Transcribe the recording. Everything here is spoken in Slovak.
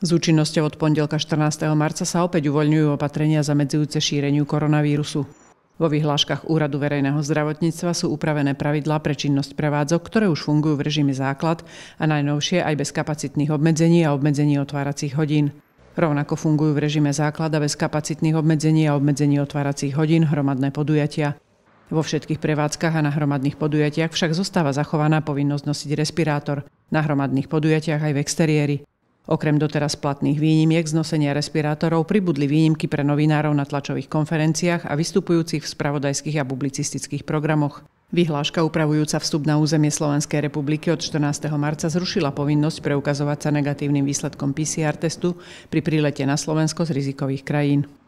S účinnosťou od pondelka 14. marca sa opäť uvoľňujú opatrenia zamedzujúce šíreniu koronavírusu. Vo vyhláškach Úradu verejného zdravotníctva sú upravené pravidlá pre činnosť prevádzok, ktoré už fungujú v režime základ a najnovšie aj bez kapacitných obmedzení a obmedzení otváracích hodín. Rovnako fungujú v režime základa bez kapacitných obmedzení a obmedzení otváracích hodín hromadné podujatia. Vo všetkých prevádzkach a na hromadných podujatiach však zostáva zachovaná povinnosť nosiť respirátor, na hromadných podujatiach aj v exteriéri. Okrem doteraz platných výnimiek z nosenia respirátorov pribudli výnimky pre novinárov na tlačových konferenciách a vystupujúcich v spravodajských a publicistických programoch. Vyhláška upravujúca vstup na územie Slovenskej republiky od 14. marca zrušila povinnosť preukazovať sa negatívnym výsledkom PCR testu pri prílete na Slovensko z rizikových krajín.